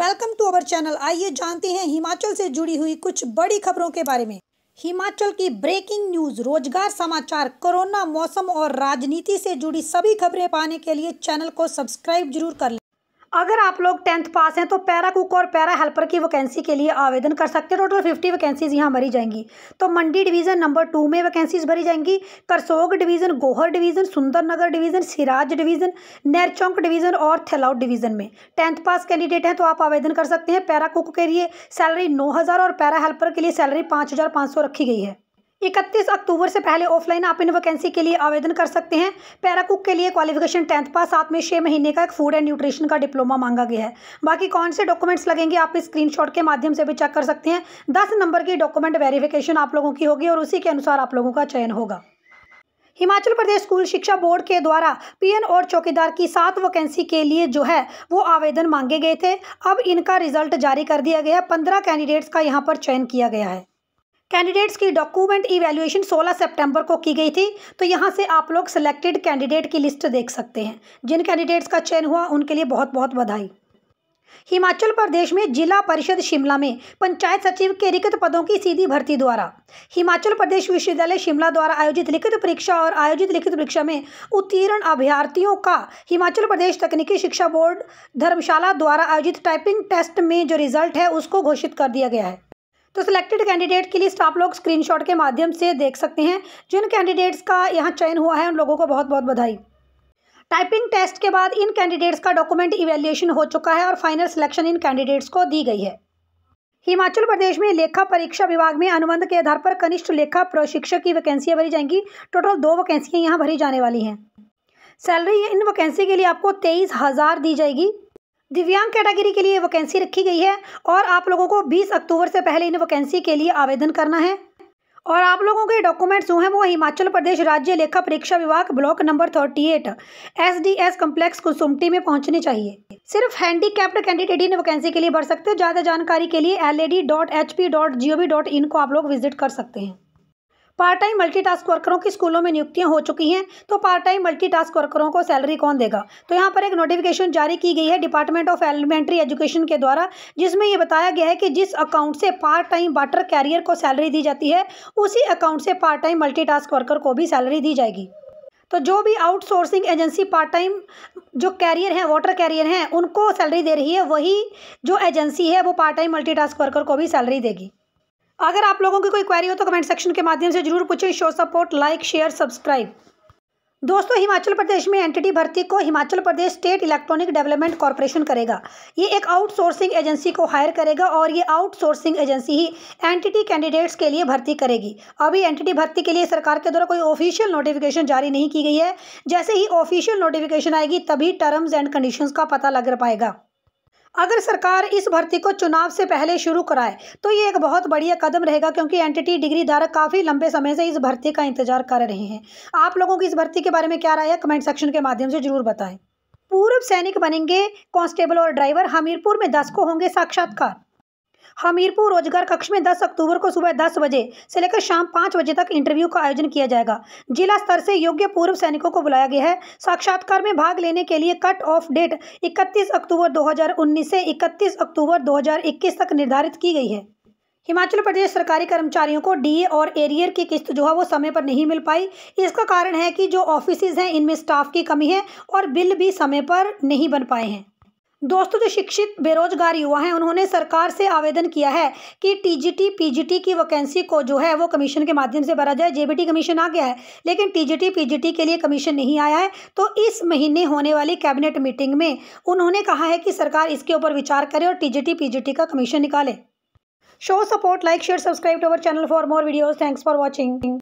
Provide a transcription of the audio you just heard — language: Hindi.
वेलकम टू अवर चैनल आइए जानते हैं हिमाचल से जुड़ी हुई कुछ बड़ी खबरों के बारे में हिमाचल की ब्रेकिंग न्यूज रोजगार समाचार कोरोना मौसम और राजनीति से जुड़ी सभी खबरें पाने के लिए चैनल को सब्सक्राइब जरूर कर लें अगर आप लोग टेंथ पास हैं तो पैरा कुक और पैरा हेल्पर की वैकेंसी के लिए आवेदन कर सकते हैं टोटल फिफ्टी वैकेंसीज़ यहाँ भरी जाएंगी तो मंडी डिवीज़न नंबर टू में वैकेंसीज़ भरी जाएंगी Karsog division Gohar division Sundernagar division Siraj division Nerchowk division और थेलाउट डिवीज़न में टेंथ पास कैंडिडेट हैं तो आप आवेदन कर सकते हैं पैरा कुक के लिए सैलरी नौ और पैरा हेल्पर के लिए सैलरी पाँच रखी गई है इकतीस अक्टूबर से पहले ऑफलाइन आप इन वैकेंसी के लिए आवेदन कर सकते हैं पैराकुक के लिए क्वालिफिकेशन टेंथ पास साथ में छः महीने का एक फूड एंड न्यूट्रिशन का डिप्लोमा मांगा गया है बाकी कौन से डॉक्यूमेंट्स लगेंगे आप इस स्क्रीनशॉट के माध्यम से भी चेक कर सकते हैं दस नंबर की डॉक्यूमेंट वेरिफिकेशन आप लोगों की होगी और उसी के अनुसार आप लोगों का चयन होगा हिमाचल प्रदेश स्कूल शिक्षा बोर्ड के द्वारा पीएन और चौकीदार की सात वैकेंसी के लिए जो है वो आवेदन मांगे गए थे अब इनका रिजल्ट जारी कर दिया गया है पंद्रह कैंडिडेट्स का यहाँ पर चयन किया गया है कैंडिडेट्स की डॉक्यूमेंट इवैल्यूएशन 16 सितंबर को की गई थी तो यहाँ से आप लोग सिलेक्टेड कैंडिडेट की लिस्ट देख सकते हैं जिन कैंडिडेट्स का चयन हुआ उनके लिए बहुत बहुत बधाई हिमाचल प्रदेश में जिला परिषद शिमला में पंचायत सचिव के रिक्त पदों की सीधी भर्ती द्वारा हिमाचल प्रदेश विश्वविद्यालय शिमला द्वारा आयोजित लिखित परीक्षा और आयोजित लिखित परीक्षा में उत्तीर्ण अभ्यर्थियों का हिमाचल प्रदेश तकनीकी शिक्षा बोर्ड धर्मशाला द्वारा आयोजित टाइपिंग टेस्ट में जो रिजल्ट है उसको घोषित कर दिया गया है तो सिलेक्टेड कैंडिडेट की लिस्ट आप लोग स्क्रीनशॉट के माध्यम से देख सकते हैं जिन कैंडिडेट्स का यहाँ चयन हुआ है उन लोगों को बहुत बहुत बधाई टाइपिंग टेस्ट के बाद इन कैंडिडेट्स का डॉक्यूमेंट इवेल्युएशन हो चुका है और फाइनल सिलेक्शन इन कैंडिडेट्स को दी गई है हिमाचल प्रदेश में लेखा परीक्षा विभाग में अनुबंध के आधार पर कनिष्ठ लेखा प्रशिक्षक की वैकेंसियाँ भरी जाएंगी टोटल दो वैकेंसियाँ यहाँ भरी जाने वाली हैं सैलरी इन वैकेंसी के लिए आपको तेईस हज़ार दी जाएगी दिव्यांग कैटेगरी के लिए वैकेंसी रखी गई है और आप लोगों को 20 अक्टूबर से पहले इन वैकेंसी के लिए आवेदन करना है और आप लोगों के डॉक्यूमेंट्स जो हैं वो हिमाचल प्रदेश राज्य लेखा परीक्षा विभाग block number thirty eight S D S complex Kasumpti में पहुंचने चाहिए सिर्फ हैंडीकैप्ड कैंडिडेट इन वैकेंसी के लिए भर सकते हैं ज़्यादा जानकारी के लिए एल को आप लोग विजिट कर सकते हैं पार्ट टाइम मल्टीटास्क वर्करों की स्कूलों में नियुक्तियां हो चुकी हैं तो पार्ट टाइम मल्टीटास्क वर्करों को सैलरी कौन देगा तो यहाँ पर एक नोटिफिकेशन जारी की गई है डिपार्टमेंट ऑफ एलिमेंट्री एजुकेशन के द्वारा जिसमें यह बताया गया है कि जिस अकाउंट से पार्ट टाइम वाटर कैरियर को सैलरी दी जाती है उसी अकाउंट से पार्ट टाइम मल्टीटास्क वर्कर को भी सैलरी दी जाएगी तो जो भी आउटसोर्सिंग एजेंसी पार्ट टाइम जो कैरियर हैं वाटर कैरियर हैं उनको सैलरी दे रही है वही जो एजेंसी है वो पार्ट टाइम मल्टीटास्क वर्कर को भी सैलरी देगी अगर आप लोगों की कोई क्वेरी हो तो कमेंट सेक्शन के माध्यम से जरूर पूछें show support like share subscribe दोस्तों हिमाचल प्रदेश में एंटिटी भर्ती को Himachal Pradesh state electronic development corporation करेगा ये एक आउटसोर्सिंग एजेंसी को हायर करेगा और ये आउटसोर्सिंग एजेंसी ही एंटिटी कैंडिडेट्स के लिए भर्ती करेगी अभी एंटिटी भर्ती के लिए सरकार के द्वारा कोई ऑफिशियल नोटिफिकेशन जारी नहीं की गई है जैसे ही ऑफिशियल नोटिफिकेशन आएगी तभी टर्म्स एंड कंडीशन का पता लग पाएगा अगर सरकार इस भर्ती को चुनाव से पहले शुरू कराए तो ये एक बहुत बढ़िया कदम रहेगा क्योंकि टी डिग्री धारक काफ़ी लंबे समय से इस भर्ती का इंतजार कर रहे हैं आप लोगों की इस भर्ती के बारे में क्या राय है कमेंट सेक्शन के माध्यम से जरूर बताएं पूर्व सैनिक बनेंगे कांस्टेबल और ड्राइवर हमीरपुर में दस को होंगे साक्षात्कार हमीरपुर रोजगार कक्ष में 10 अक्टूबर को सुबह 10 बजे से लेकर शाम 5 बजे तक इंटरव्यू का आयोजन किया जाएगा जिला स्तर से योग्य पूर्व सैनिकों को बुलाया गया है साक्षात्कार में भाग लेने के लिए कट ऑफ डेट 31 अक्टूबर 2019 से 31 अक्टूबर 2021 तक निर्धारित की गई है हिमाचल प्रदेश सरकारी कर्मचारियों को डीए और एरियर की किस्त जो है वो समय पर नहीं मिल पाई इसका कारण है कि जो ऑफिसेज हैं इनमें स्टाफ की कमी है और बिल भी समय पर नहीं बन पाए हैं दोस्तों जो शिक्षित बेरोजगार युवा हैं उन्होंने सरकार से आवेदन किया है कि टीजीटी पीजीटी की वैकेंसी को जो है वो कमीशन के माध्यम से भरा जाए जेबीटी कमीशन आ गया है लेकिन टीजीटी पीजीटी के लिए कमीशन नहीं आया है तो इस महीने होने वाली कैबिनेट मीटिंग में उन्होंने कहा है कि सरकार इसके ऊपर विचार करे और टीजीटी पीजीटी का कमीशन निकाले show support like share subscribe to our channel for more videos thanks for watching